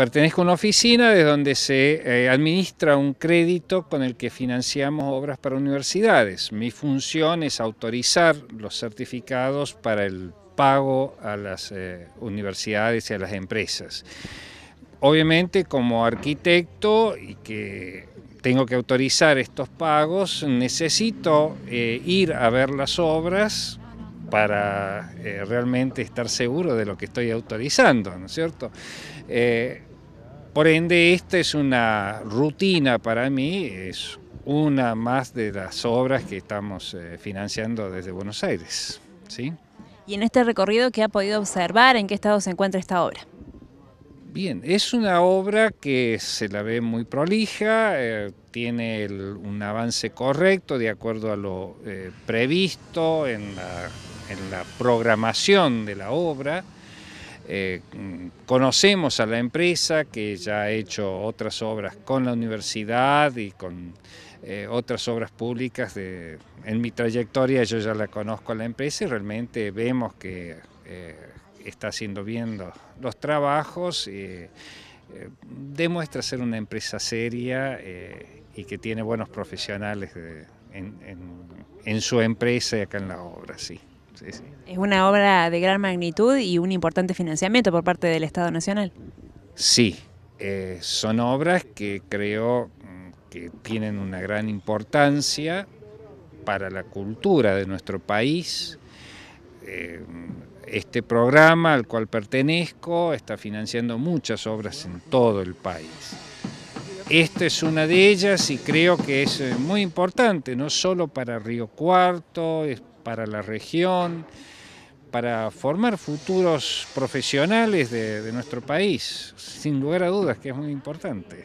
Pertenezco a una oficina desde donde se eh, administra un crédito con el que financiamos obras para universidades. Mi función es autorizar los certificados para el pago a las eh, universidades y a las empresas. Obviamente como arquitecto y que tengo que autorizar estos pagos, necesito eh, ir a ver las obras para realmente estar seguro de lo que estoy autorizando, ¿no es cierto? Por ende, esta es una rutina para mí, es una más de las obras que estamos eh, financiando desde Buenos Aires. ¿sí? Y en este recorrido, ¿qué ha podido observar? ¿En qué estado se encuentra esta obra? Bien, es una obra que se la ve muy prolija, eh, tiene un avance correcto de acuerdo a lo eh, previsto en la programación de la obra. Eh, conocemos a la empresa que ya ha hecho otras obras con la universidad y con eh, otras obras públicas. De, en mi trayectoria yo ya la conozco a la empresa y realmente vemos que eh, está haciendo bien los, trabajos trabajos. demuestra ser una empresa seria y que tiene buenos profesionales en, en, su empresa y acá en la obra, sí. Es una obra de gran magnitud y un importante financiamiento por parte del Estado Nacional. Sí, eh, son obras que creo mm, que tienen una gran importancia para la cultura de nuestro país. Eh, este programa al cual pertenezco está financiando muchas obras en todo el país. Esta es una de ellas y creo que es eh, muy importante, no solo para Río Cuarto, para la región, para formar futuros profesionales de, nuestro país, sin lugar a dudas que es muy importante.